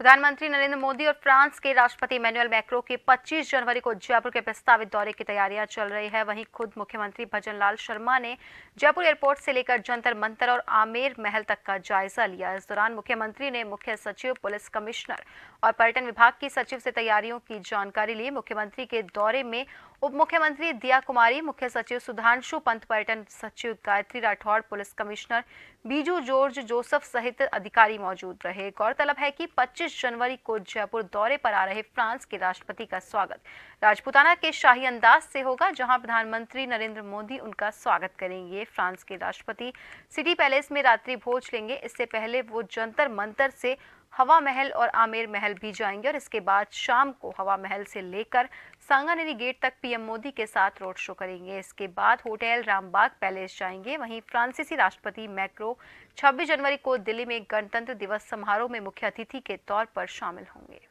प्रधानमंत्री नरेंद्र मोदी और फ्रांस के राष्ट्रपति इमेनुअल मैक्रो के 25 जनवरी को जयपुर के प्रस्तावित दौरे की तैयारियां चल रही है वहीं खुद मुख्यमंत्री भजन लाल शर्मा ने जयपुर एयरपोर्ट से लेकर जंतर मंतर और आमेर महल तक का जायजा लिया इस दौरान मुख्यमंत्री ने मुख्य सचिव पुलिस कमिश्नर और पर्यटन विभाग की सचिव से तैयारियों की जानकारी ली मुख्यमंत्री के दौरे में उप मुख्यमंत्री दिया कुमारी मुख्य सचिव सुधांशु पंत पर्यटन सचिव गायत्री राठौड़ पुलिस कमिश्नर बीजू जॉर्ज जोसफ सहित अधिकारी मौजूद रहे गौरतलब है कि 25 जनवरी को जयपुर दौरे पर आ रहे फ्रांस के राष्ट्रपति का स्वागत राजपुताना के शाही अंदाज से होगा जहां प्रधानमंत्री नरेंद्र मोदी उनका स्वागत करेंगे फ्रांस के राष्ट्रपति सिटी पैलेस में रात्रि भोज लेंगे इससे पहले वो जंतर मंतर से हवा महल और आमेर महल भी जाएंगे और इसके बाद शाम को हवा महल से लेकर सांगानेरी गेट तक पीएम मोदी के साथ रोड शो करेंगे इसके बाद होटल रामबाग पैलेस जाएंगे वहीं फ्रांसीसी राष्ट्रपति मैक्रो 26 जनवरी को दिल्ली में गणतंत्र दिवस समारोह में मुख्य अतिथि के तौर पर शामिल होंगे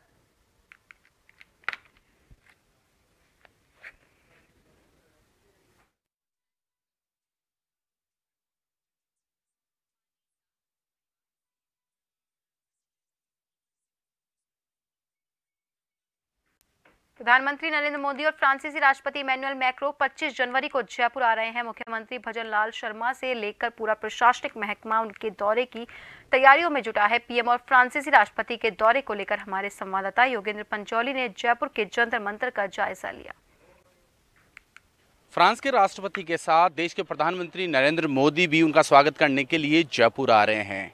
प्रधानमंत्री नरेंद्र मोदी और फ्रांसीसी राष्ट्रपति इमैनुअल मैक्रो 25 जनवरी को जयपुर आ रहे हैं मुख्यमंत्री भजन लाल शर्मा से लेकर पूरा प्रशासनिक महकमा उनके दौरे की तैयारियों में जुटा है पीएम और फ्रांसीसी राष्ट्रपति के दौरे को लेकर हमारे संवाददाता योगेंद्र पंचौली ने जयपुर के जंतर मंत्र का जायजा लिया फ्रांस के राष्ट्रपति के साथ देश के प्रधानमंत्री नरेंद्र मोदी भी उनका स्वागत करने के लिए जयपुर आ रहे हैं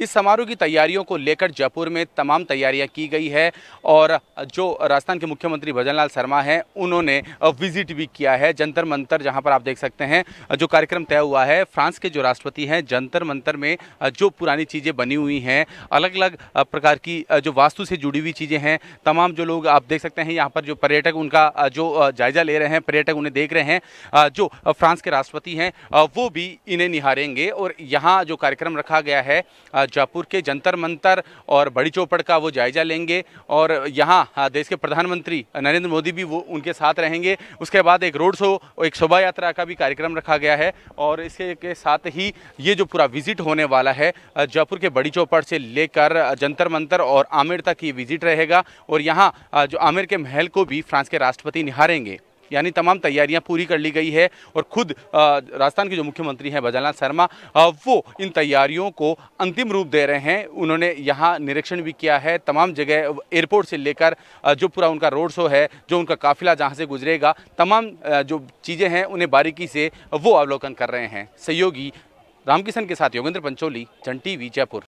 इस समारोह की तैयारियों को लेकर जयपुर में तमाम तैयारियां की गई है और जो राजस्थान के मुख्यमंत्री भजनलाल शर्मा हैं उन्होंने विजिट भी किया है जंतर मंतर जहां पर आप देख सकते हैं जो कार्यक्रम तय हुआ है फ्रांस के जो राष्ट्रपति हैं जंतर मंतर में जो पुरानी चीज़ें बनी हुई हैं अलग अलग प्रकार की जो वास्तु से जुड़ी हुई चीज़ें हैं तमाम जो लोग आप देख सकते हैं यहाँ पर जो पर्यटक उनका जो जायजा ले रहे हैं पर्यटक उन्हें देख रहे हैं जो फ्रांस के राष्ट्रपति हैं वो भी इन्हें निहारेंगे और यहाँ जो कार्यक्रम रखा गया है जयपुर के जंतर मंतर और बड़ी चौपड़ का वो जायजा लेंगे और यहाँ हाँ, देश के प्रधानमंत्री नरेंद्र मोदी भी वो उनके साथ रहेंगे उसके बाद एक रोड शो एक शोभा यात्रा का भी कार्यक्रम रखा गया है और इसके के साथ ही ये जो पूरा विजिट होने वाला है जयपुर के बड़ी चौपड़ से लेकर जंतर मंतर और आमेर तक ये विजिट रहेगा और यहाँ जो आमेर के महल को भी फ्रांस के राष्ट्रपति निहारेंगे यानी तमाम तैयारियां पूरी कर ली गई है और खुद राजस्थान के जो मुख्यमंत्री हैं भजनलाल शर्मा वो इन तैयारियों को अंतिम रूप दे रहे हैं उन्होंने यहाँ निरीक्षण भी किया है तमाम जगह एयरपोर्ट से लेकर जो पूरा उनका रोड शो है जो उनका काफिला जहाँ से गुजरेगा तमाम जो चीज़ें हैं उन्हें बारीकी से वो अवलोकन कर रहे हैं सहयोगी रामकिशन के साथ योगेंद्र पंचोली जन टी जयपुर